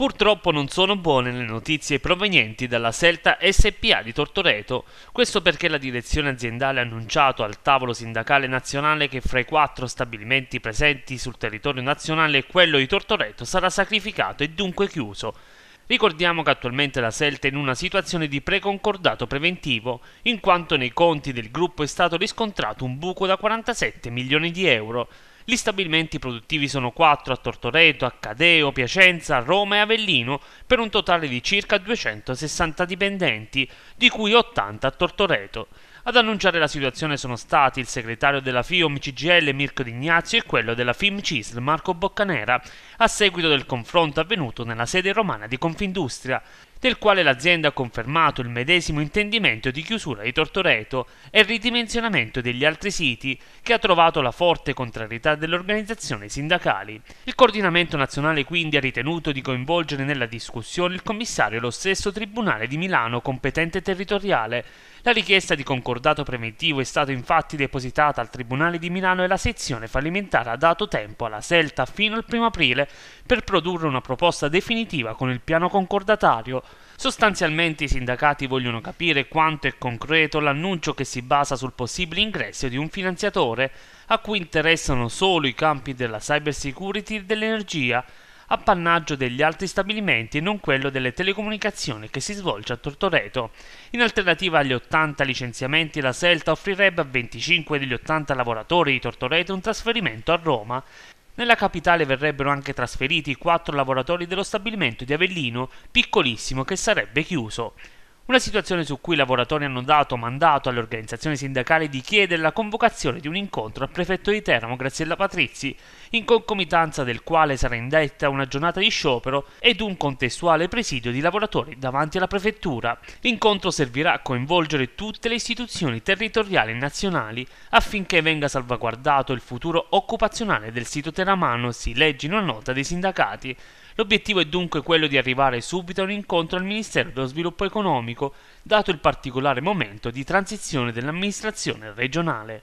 Purtroppo non sono buone le notizie provenienti dalla Selta SPA di Tortoreto, questo perché la direzione aziendale ha annunciato al tavolo sindacale nazionale che fra i quattro stabilimenti presenti sul territorio nazionale quello di Tortoreto sarà sacrificato e dunque chiuso. Ricordiamo che attualmente la Selta è in una situazione di preconcordato preventivo, in quanto nei conti del gruppo è stato riscontrato un buco da 47 milioni di euro, gli stabilimenti produttivi sono 4 a Tortoreto, a Cadeo, Piacenza, Roma e Avellino, per un totale di circa 260 dipendenti, di cui 80 a Tortoreto. Ad annunciare la situazione sono stati il segretario della FIOM CGL Mirko D'Ignazio e quello della FIM CISL Marco Boccanera, a seguito del confronto avvenuto nella sede romana di Confindustria del quale l'azienda ha confermato il medesimo intendimento di chiusura di Tortoreto e ridimensionamento degli altri siti che ha trovato la forte contrarietà delle organizzazioni sindacali. Il coordinamento nazionale quindi ha ritenuto di coinvolgere nella discussione il commissario e lo stesso Tribunale di Milano competente territoriale la richiesta di concordato preventivo è stata infatti depositata al Tribunale di Milano e la sezione fallimentare ha dato tempo alla Selta fino al 1 aprile per produrre una proposta definitiva con il piano concordatario. Sostanzialmente i sindacati vogliono capire quanto è concreto l'annuncio che si basa sul possibile ingresso di un finanziatore a cui interessano solo i campi della cybersecurity e dell'energia appannaggio degli altri stabilimenti e non quello delle telecomunicazioni che si svolge a Tortoreto. In alternativa agli 80 licenziamenti, la Selta offrirebbe a 25 degli 80 lavoratori di Tortoreto un trasferimento a Roma. Nella capitale verrebbero anche trasferiti i quattro lavoratori dello stabilimento di Avellino, piccolissimo, che sarebbe chiuso. Una situazione su cui i lavoratori hanno dato mandato alle organizzazioni sindacali di chiedere la convocazione di un incontro al prefetto di Teramo Graziella Patrizzi, in concomitanza del quale sarà indetta una giornata di sciopero ed un contestuale presidio di lavoratori davanti alla prefettura. L'incontro servirà a coinvolgere tutte le istituzioni territoriali e nazionali affinché venga salvaguardato il futuro occupazionale del sito teramano, si legge in una nota dei sindacati. L'obiettivo è dunque quello di arrivare subito a un incontro al Ministero dello Sviluppo Economico, dato il particolare momento di transizione dell'amministrazione regionale.